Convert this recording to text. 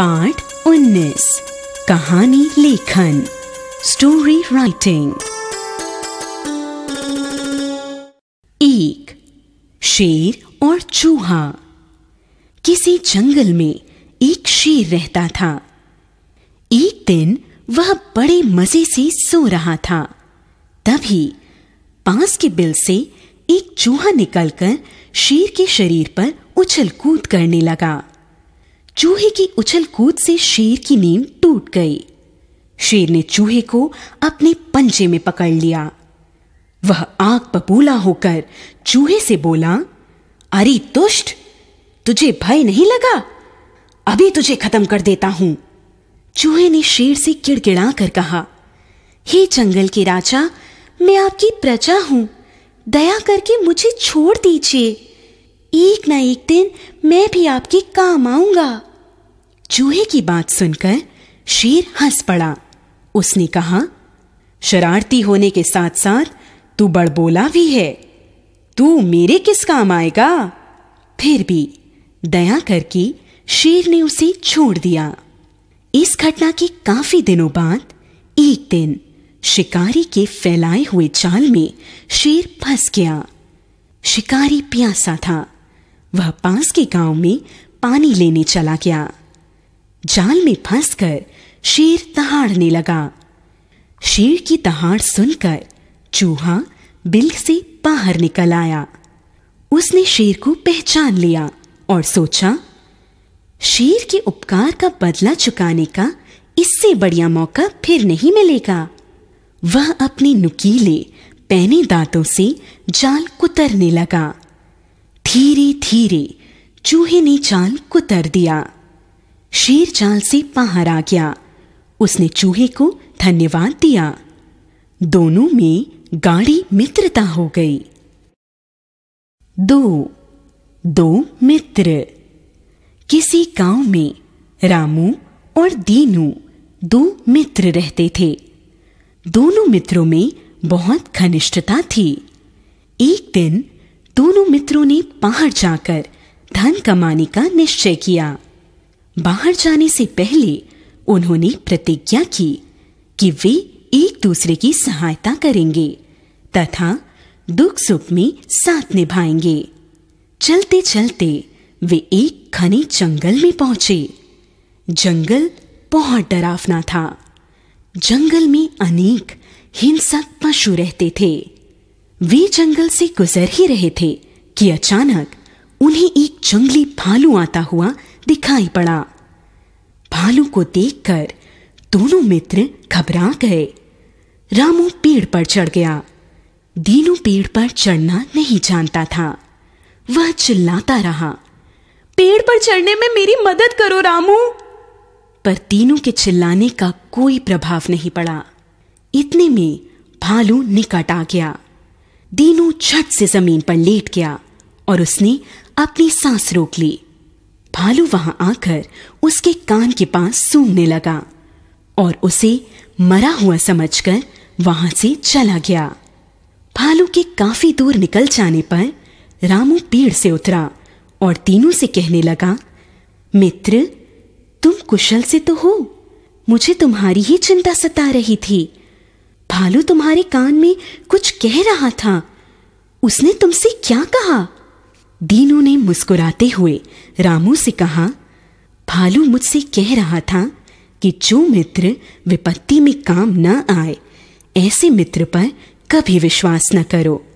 पाठ 19 कहानी लेखन स्टोरी राइटिंग एक शेर और चूहा किसी जंगल में एक शेर रहता था एक दिन वह बड़े मजे से सो रहा था तभी पास के बिल से एक चूहा निकलकर शेर के शरीर पर उछल कूद करने लगा चूहे की उछल कूद से शेर की नींद टूट गई शेर ने चूहे को अपने पंजे में पकड़ लिया वह आग पपूला होकर चूहे से बोला अरे दुष्ट तुझे भय नहीं लगा अभी तुझे खत्म कर देता हूं चूहे ने शेर से किड़किड़ा कर कहा हे जंगल के राजा मैं आपकी प्रजा हूं दया करके मुझे छोड़ दीजिए एक ना एक दिन मैं भी आपके काम आऊंगा चूहे की बात सुनकर शेर हंस पड़ा उसने कहा शरारती होने के साथ साथ तू बड़बोला भी है तू मेरे किस काम आएगा फिर भी दया करके शेर ने उसे छोड़ दिया इस घटना के काफी दिनों बाद एक दिन शिकारी के फैलाए हुए जाल में शेर फंस गया शिकारी प्यासा था वह पास के गांव में पानी लेने चला गया जाल में फंसकर शेर तहाड़ने लगा शेर की तहाड़ सुनकर चूहा बिल से बाहर निकल आया उसने शेर को पहचान लिया और सोचा शेर के उपकार का बदला चुकाने का इससे बढ़िया मौका फिर नहीं मिलेगा वह अपने नुकीले पैने दांतों से जाल कुतरने लगा धीरे धीरे चूहे ने जाल कुतर दिया शेर चाल से बाहर आ गया उसने चूहे को धन्यवाद दिया दोनों में गाढ़ी मित्रता हो गई दो दो मित्र किसी गांव में रामू और दीनू दो मित्र रहते थे दोनों मित्रों में बहुत घनिष्ठता थी एक दिन दोनों मित्रों ने बाहर जाकर धन कमाने का निश्चय किया बाहर जाने से पहले उन्होंने प्रतिज्ञा की कि वे एक दूसरे की सहायता करेंगे तथा दुख सुख में साथ निभाएंगे चलते चलते वे एक घने जंगल में पहुंचे जंगल बहुत डरावना था जंगल में अनेक हिंसक पशु रहते थे वे जंगल से गुजर ही रहे थे कि अचानक उन्हें एक जंगली भालू आता हुआ दिखाई पड़ा भालू को देखकर दोनों मित्र घबरा गए रामू पेड़ पर चढ़ गया दीनू पेड़ पर चढ़ना नहीं जानता था वह चिल्लाता रहा पेड़ पर चढ़ने में मेरी मदद करो रामू पर तीनों के चिल्लाने का कोई प्रभाव नहीं पड़ा इतने में भालू निकट आ गया दीनू झट से जमीन पर लेट गया और उसने अपनी सांस रोक ली भालू वहां आकर उसके कान के पास सूंघने लगा और उसे मरा हुआ समझकर वहां से चला गया भालू के काफी दूर निकल जाने पर रामू पेड़ से उतरा और तीनों से कहने लगा मित्र तुम कुशल से तो हो मुझे तुम्हारी ही चिंता सता रही थी भालू तुम्हारे कान में कुछ कह रहा था उसने तुमसे क्या कहा दीनू ने मुस्कुराते हुए रामू से कहा भालू मुझसे कह रहा था कि जो मित्र विपत्ति में काम न आए ऐसे मित्र पर कभी विश्वास न करो